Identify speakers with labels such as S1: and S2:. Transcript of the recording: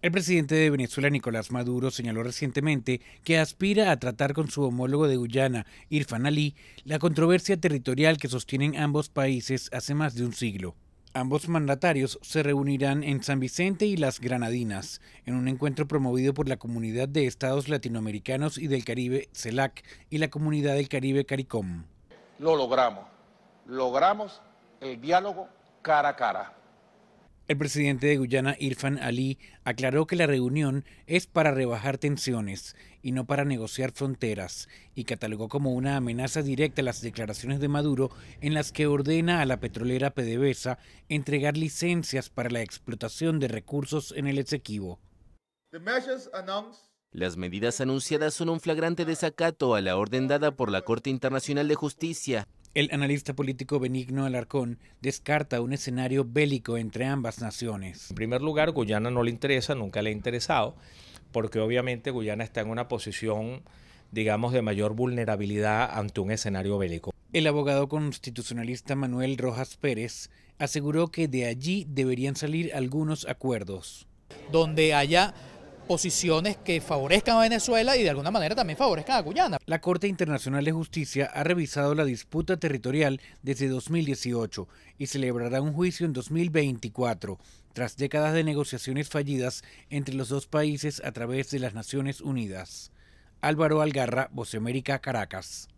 S1: El presidente de Venezuela, Nicolás Maduro, señaló recientemente que aspira a tratar con su homólogo de Guyana, Irfan Ali, la controversia territorial que sostienen ambos países hace más de un siglo. Ambos mandatarios se reunirán en San Vicente y las Granadinas, en un encuentro promovido por la Comunidad de Estados Latinoamericanos y del Caribe, CELAC, y la Comunidad del Caribe, CARICOM.
S2: Lo logramos. Logramos el diálogo cara a cara
S1: el presidente de Guyana, Irfan Ali, aclaró que la reunión es para rebajar tensiones y no para negociar fronteras, y catalogó como una amenaza directa las declaraciones de Maduro en las que ordena a la petrolera PDVSA entregar licencias para la explotación de
S3: recursos en el Esequibo. Las medidas anunciadas son un flagrante desacato a la orden dada por la Corte Internacional de Justicia el analista político
S1: Benigno Alarcón descarta un escenario bélico entre ambas naciones. En
S3: primer lugar, Guyana no le interesa, nunca le ha interesado, porque obviamente Guyana está en una posición, digamos, de mayor vulnerabilidad ante un escenario bélico. El abogado constitucionalista
S1: Manuel Rojas Pérez aseguró que de allí deberían salir algunos acuerdos. Donde posiciones que favorezcan a Venezuela y de alguna manera también favorezcan a Guyana. La Corte Internacional de Justicia ha revisado la disputa territorial desde 2018 y celebrará un juicio en 2024, tras décadas de negociaciones fallidas entre los dos países a través de las Naciones Unidas. Álvaro
S2: Algarra, América, Caracas.